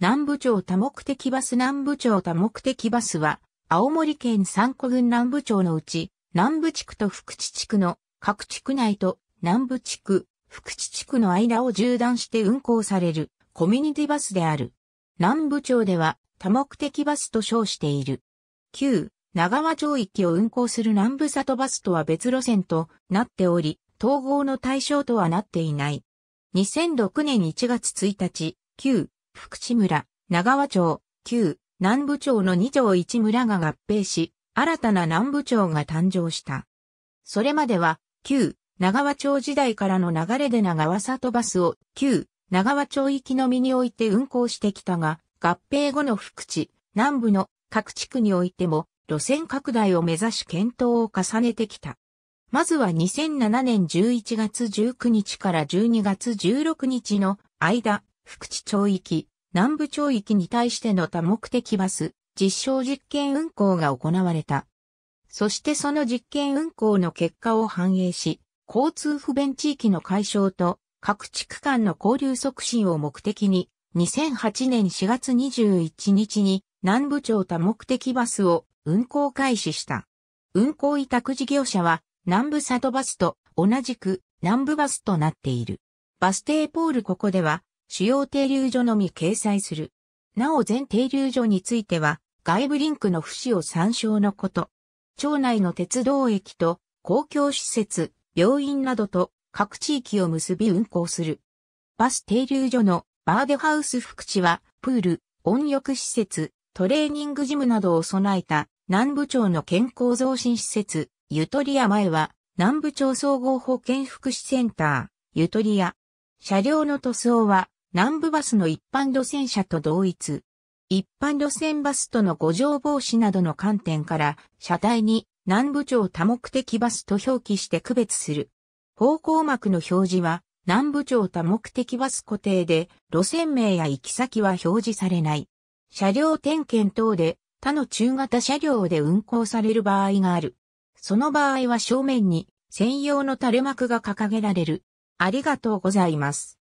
南部町多目的バス南部町多目的バスは、青森県三古郡南部町のうち、南部地区と福地地区の各地区内と南部地区、福地地区の間を縦断して運行されるコミュニティバスである。南部町では多目的バスと称している。旧長和町域を運行する南部里バスとは別路線となっており、統合の対象とはなっていない。2006年1月1日、旧福地村、長和町、旧南部町の2町1村が合併し、新たな南部町が誕生した。それまでは、旧長和町時代からの流れで長和里バスを旧長和町行きのみにおいて運行してきたが、合併後の福地、南部の各地区においても路線拡大を目指し検討を重ねてきた。まずは2007年11月19日から12月16日の間、福地町域、南部町域に対しての多目的バス、実証実験運行が行われた。そしてその実験運行の結果を反映し、交通不便地域の解消と各地区間の交流促進を目的に、2008年4月21日に南部町多目的バスを運行開始した。運行委託事業者は南部里バスと同じく南部バスとなっている。バス停ポールここでは主要停留所のみ掲載する。なお全停留所については、外部リンクの不死を参照のこと。町内の鉄道駅と公共施設、病院などと各地域を結び運行する。バス停留所のバーデハウス福地は、プール、温浴施設、トレーニングジムなどを備えた南部町の健康増進施設、ゆとりや前は、南部町総合保健福祉センター、ゆとりや。車両の塗装は、南部バスの一般路線車と同一。一般路線バスとの誤乗防止などの観点から、車体に南部町多目的バスと表記して区別する。方向幕の表示は、南部町多目的バス固定で、路線名や行き先は表示されない。車両点検等で、他の中型車両で運行される場合がある。その場合は正面に専用の垂れ幕が掲げられる。ありがとうございます。